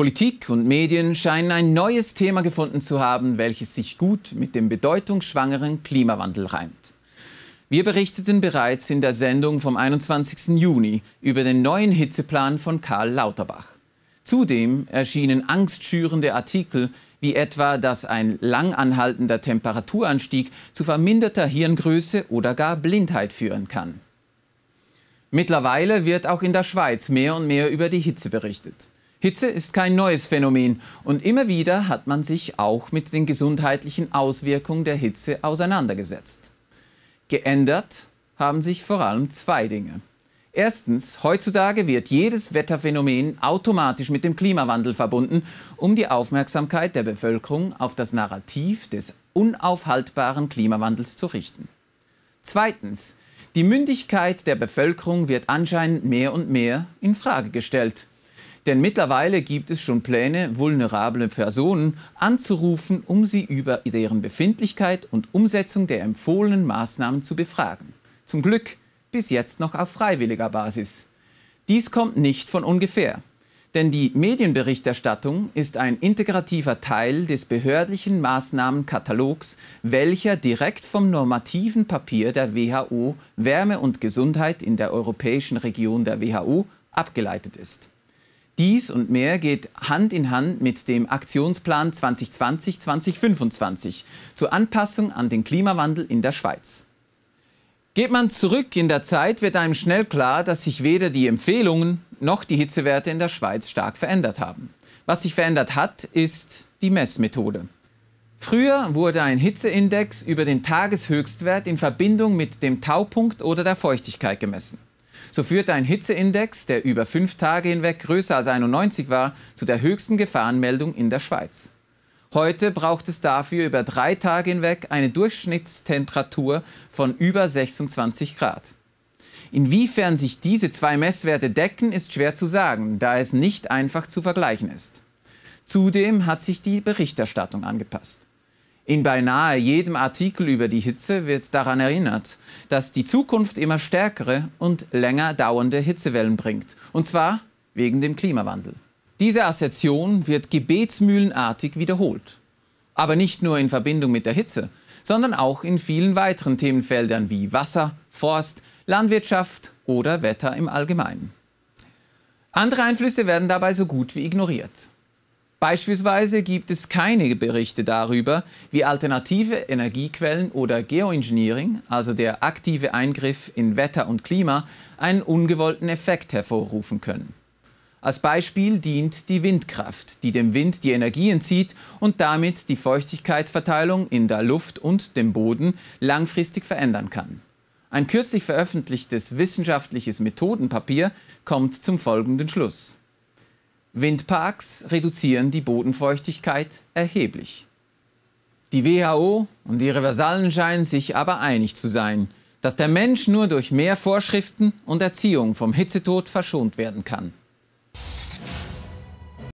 Politik und Medien scheinen ein neues Thema gefunden zu haben, welches sich gut mit dem bedeutungsschwangeren Klimawandel reimt. Wir berichteten bereits in der Sendung vom 21. Juni über den neuen Hitzeplan von Karl Lauterbach. Zudem erschienen angstschürende Artikel, wie etwa, dass ein langanhaltender Temperaturanstieg zu verminderter Hirngröße oder gar Blindheit führen kann. Mittlerweile wird auch in der Schweiz mehr und mehr über die Hitze berichtet. Hitze ist kein neues Phänomen und immer wieder hat man sich auch mit den gesundheitlichen Auswirkungen der Hitze auseinandergesetzt. Geändert haben sich vor allem zwei Dinge. Erstens, heutzutage wird jedes Wetterphänomen automatisch mit dem Klimawandel verbunden, um die Aufmerksamkeit der Bevölkerung auf das Narrativ des unaufhaltbaren Klimawandels zu richten. Zweitens, die Mündigkeit der Bevölkerung wird anscheinend mehr und mehr in Frage gestellt. Denn mittlerweile gibt es schon Pläne, vulnerable Personen anzurufen, um sie über deren Befindlichkeit und Umsetzung der empfohlenen Maßnahmen zu befragen. Zum Glück bis jetzt noch auf freiwilliger Basis. Dies kommt nicht von ungefähr. Denn die Medienberichterstattung ist ein integrativer Teil des behördlichen Maßnahmenkatalogs, welcher direkt vom normativen Papier der WHO Wärme und Gesundheit in der europäischen Region der WHO abgeleitet ist. Dies und mehr geht Hand in Hand mit dem Aktionsplan 2020-2025 zur Anpassung an den Klimawandel in der Schweiz. Geht man zurück in der Zeit, wird einem schnell klar, dass sich weder die Empfehlungen noch die Hitzewerte in der Schweiz stark verändert haben. Was sich verändert hat, ist die Messmethode. Früher wurde ein Hitzeindex über den Tageshöchstwert in Verbindung mit dem Taupunkt oder der Feuchtigkeit gemessen. So führte ein Hitzeindex, der über fünf Tage hinweg größer als 91 war, zu der höchsten Gefahrenmeldung in der Schweiz. Heute braucht es dafür über drei Tage hinweg eine Durchschnittstemperatur von über 26 Grad. Inwiefern sich diese zwei Messwerte decken, ist schwer zu sagen, da es nicht einfach zu vergleichen ist. Zudem hat sich die Berichterstattung angepasst. In beinahe jedem Artikel über die Hitze wird daran erinnert, dass die Zukunft immer stärkere und länger dauernde Hitzewellen bringt. Und zwar wegen dem Klimawandel. Diese Assertion wird gebetsmühlenartig wiederholt. Aber nicht nur in Verbindung mit der Hitze, sondern auch in vielen weiteren Themenfeldern wie Wasser, Forst, Landwirtschaft oder Wetter im Allgemeinen. Andere Einflüsse werden dabei so gut wie ignoriert. Beispielsweise gibt es keine Berichte darüber, wie alternative Energiequellen oder Geoengineering, also der aktive Eingriff in Wetter und Klima, einen ungewollten Effekt hervorrufen können. Als Beispiel dient die Windkraft, die dem Wind die Energie entzieht und damit die Feuchtigkeitsverteilung in der Luft und dem Boden langfristig verändern kann. Ein kürzlich veröffentlichtes wissenschaftliches Methodenpapier kommt zum folgenden Schluss. Windparks reduzieren die Bodenfeuchtigkeit erheblich. Die WHO und ihre Vasallen scheinen sich aber einig zu sein, dass der Mensch nur durch mehr Vorschriften und Erziehung vom Hitzetod verschont werden kann.